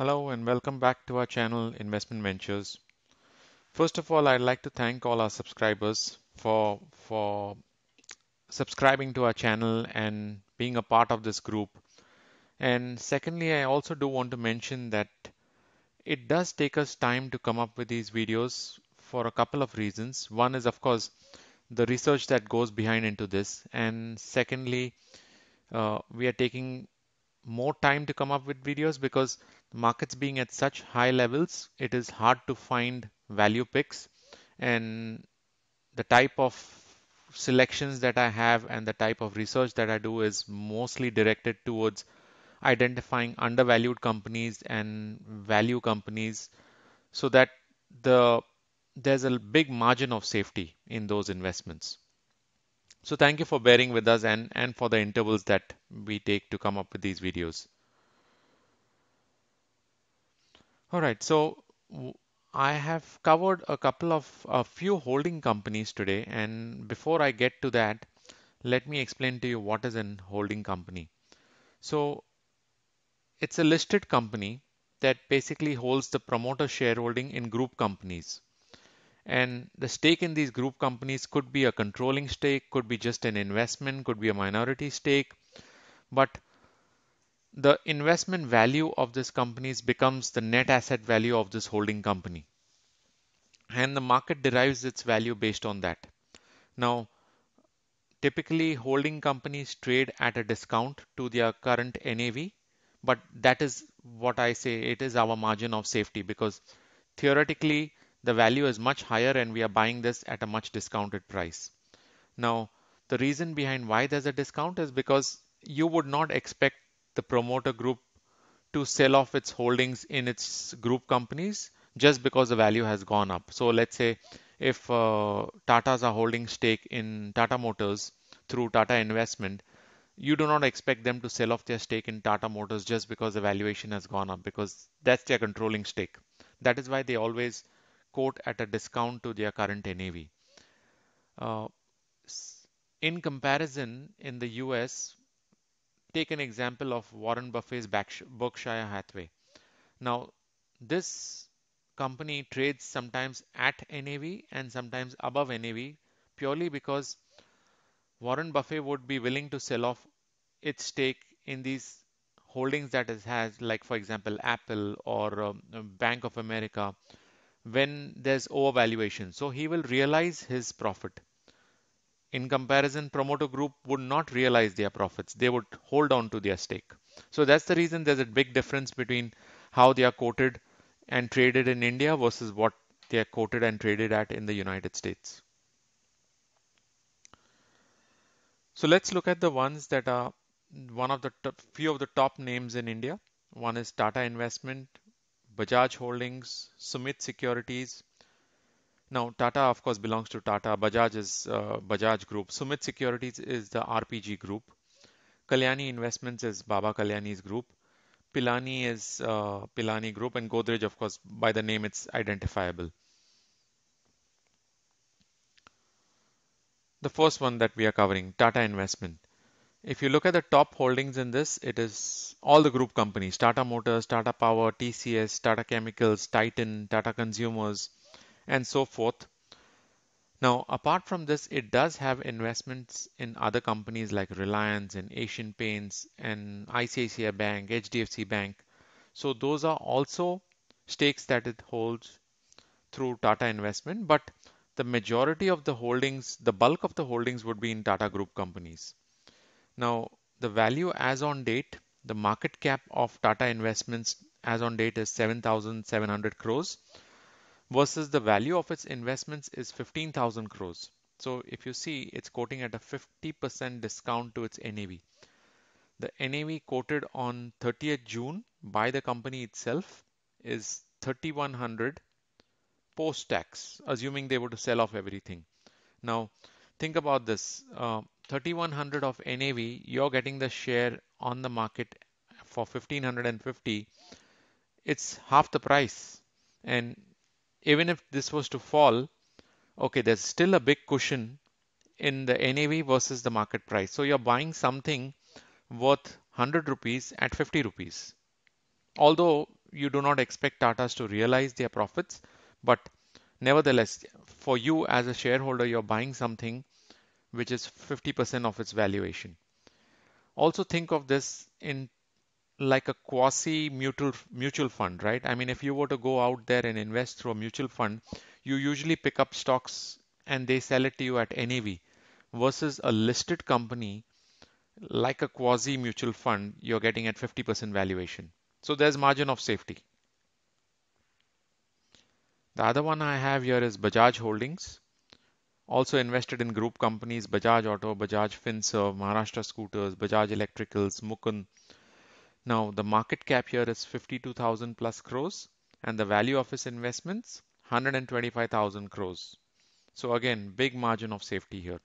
Hello and welcome back to our channel Investment Ventures. First of all, I'd like to thank all our subscribers for for subscribing to our channel and being a part of this group. And secondly, I also do want to mention that it does take us time to come up with these videos for a couple of reasons. One is of course the research that goes behind into this and secondly, uh, we are taking more time to come up with videos because markets being at such high levels, it is hard to find value picks and the type of selections that I have and the type of research that I do is mostly directed towards identifying undervalued companies and value companies so that the there's a big margin of safety in those investments. So thank you for bearing with us and, and for the intervals that we take to come up with these videos. All right, so I have covered a couple of a few holding companies today. And before I get to that, let me explain to you what is a holding company. So it's a listed company that basically holds the promoter shareholding in group companies. And the stake in these group companies could be a controlling stake, could be just an investment, could be a minority stake. But the investment value of these companies becomes the net asset value of this holding company. And the market derives its value based on that. Now, typically holding companies trade at a discount to their current NAV, but that is what I say it is our margin of safety because theoretically the value is much higher and we are buying this at a much discounted price. Now, the reason behind why there's a discount is because you would not expect the promoter group to sell off its holdings in its group companies just because the value has gone up. So let's say if uh, Tata's are holding stake in Tata Motors through Tata Investment, you do not expect them to sell off their stake in Tata Motors just because the valuation has gone up because that's their controlling stake. That is why they always quote at a discount to their current NAV. Uh, in comparison, in the US, take an example of Warren Buffett's Berkshire Hathaway. Now, this company trades sometimes at NAV and sometimes above NAV purely because Warren Buffett would be willing to sell off its stake in these holdings that it has, like for example, Apple or um, Bank of America when there's overvaluation. So he will realize his profit. In comparison, promoter group would not realize their profits. They would hold on to their stake. So that's the reason there's a big difference between how they are quoted and traded in India versus what they are quoted and traded at in the United States. So let's look at the ones that are one of the top, few of the top names in India. One is Tata Investment, Bajaj Holdings, Sumit Securities. Now, Tata, of course, belongs to Tata. Bajaj is uh, Bajaj Group. Sumit Securities is the RPG Group. Kalyani Investments is Baba Kalyani's group. Pilani is uh, Pilani Group. And Godrej, of course, by the name, it's identifiable. The first one that we are covering, Tata Investment. If you look at the top holdings in this, it is all the group companies, Tata Motors, Tata Power, TCS, Tata Chemicals, Titan, Tata Consumers, and so forth. Now, apart from this, it does have investments in other companies like Reliance and Asian Paints and ICICI Bank, HDFC Bank. So those are also stakes that it holds through Tata Investment, but the majority of the holdings, the bulk of the holdings would be in Tata Group companies. Now, the value as on date, the market cap of Tata Investments as on date is 7,700 crores versus the value of its investments is 15,000 crores. So if you see, it's quoting at a 50% discount to its NAV. The NAV quoted on 30th June by the company itself is 3100 post tax, assuming they were to sell off everything. Now, think about this. Uh, 3100 of NAV, you're getting the share on the market for 1550. It's half the price. And even if this was to fall, okay, there's still a big cushion in the NAV versus the market price. So you're buying something worth 100 rupees at 50 rupees. Although you do not expect Tata's to realize their profits, but nevertheless, for you as a shareholder, you're buying something which is 50% of its valuation. Also think of this in like a quasi mutual mutual fund, right? I mean, if you were to go out there and invest through a mutual fund, you usually pick up stocks and they sell it to you at NAV versus a listed company like a quasi mutual fund, you're getting at 50% valuation. So there's margin of safety. The other one I have here is Bajaj Holdings. Also invested in group companies Bajaj Auto, Bajaj FinServe, Maharashtra Scooters, Bajaj Electricals, Mukun. Now the market cap here is 52,000 plus crores and the value of his investments 125,000 crores. So again, big margin of safety here.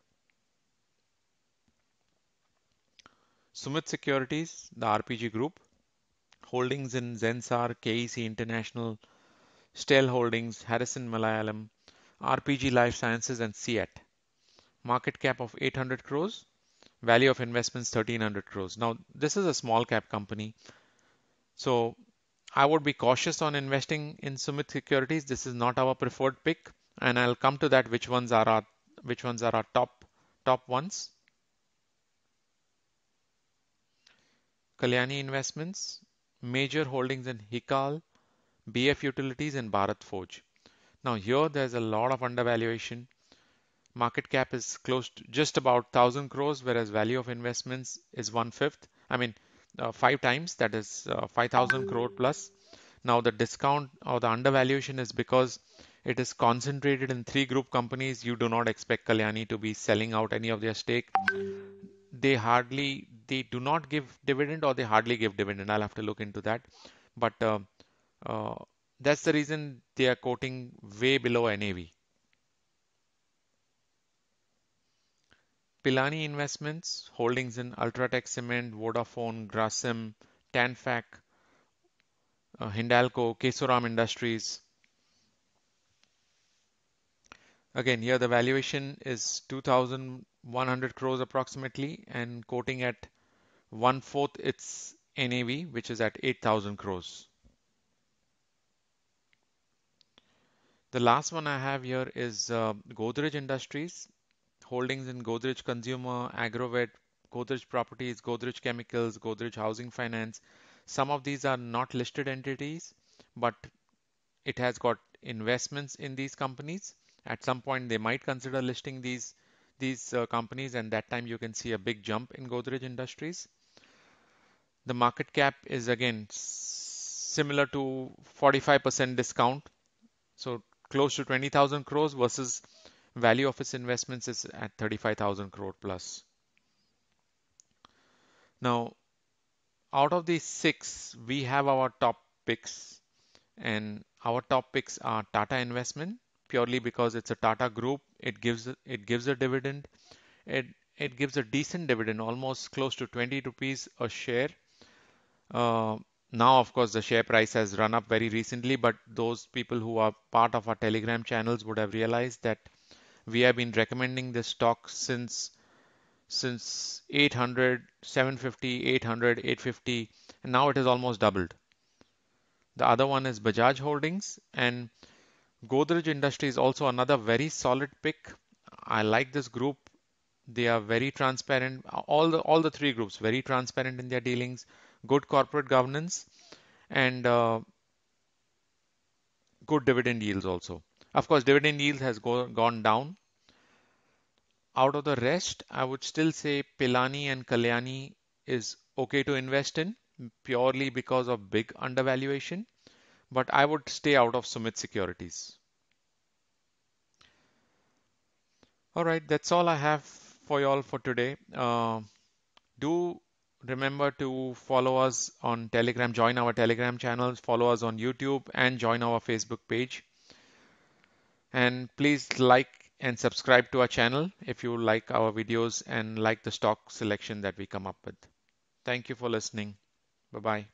Sumit Securities, the RPG Group, holdings in Zensar, KEC International, Stell Holdings, Harrison Malayalam, RPG Life Sciences and Ciet, Market cap of 800 crores, value of investments 1300 crores. Now, this is a small cap company. So I would be cautious on investing in Sumit Securities. This is not our preferred pick, and I'll come to that which ones are our which ones are our top top ones. Kalyani Investments, Major Holdings in Hikal, BF Utilities, and Bharat Forge. Now here there's a lot of undervaluation. Market cap is close to just about 1000 crores, whereas value of investments is one fifth. I mean, uh, five times that is uh, 5000 crore plus. Now the discount or the undervaluation is because it is concentrated in three group companies. You do not expect Kalyani to be selling out any of their stake. They hardly, they do not give dividend or they hardly give dividend. I'll have to look into that. But uh, uh, that's the reason they are quoting way below NAV. Pilani Investments, holdings in Ultratech Cement, Vodafone, Grasim, Tanfac, uh, Hindalco, Kesoram Industries. Again, here the valuation is 2,100 crores approximately and quoting at one fourth its NAV, which is at 8,000 crores. The last one I have here is uh, Godrej Industries, holdings in Godrej Consumer, Agrovet, Godrej Properties, Godrej Chemicals, Godrej Housing Finance. Some of these are not listed entities, but it has got investments in these companies. At some point, they might consider listing these these uh, companies, and that time you can see a big jump in Godrej Industries. The market cap is again similar to 45% discount. So close to 20,000 crores versus value of its investments is at 35,000 crore plus. Now, out of these six, we have our top picks, and our top picks are Tata Investment purely because it's a Tata Group. It gives it gives a dividend. It it gives a decent dividend, almost close to 20 rupees a share. Uh, now of course the share price has run up very recently but those people who are part of our telegram channels would have realized that we have been recommending this stock since since 800 750 800 850 and now it has almost doubled the other one is bajaj holdings and godrej industry is also another very solid pick i like this group they are very transparent all the all the three groups very transparent in their dealings good corporate governance, and uh, good dividend yields also. Of course, dividend yield has go, gone down. Out of the rest, I would still say Pilani and Kalyani is okay to invest in purely because of big undervaluation, but I would stay out of Sumit Securities. All right, that's all I have for you all for today. Uh, do remember to follow us on Telegram, join our Telegram channels, follow us on YouTube, and join our Facebook page. And please like and subscribe to our channel if you like our videos and like the stock selection that we come up with. Thank you for listening. Bye bye.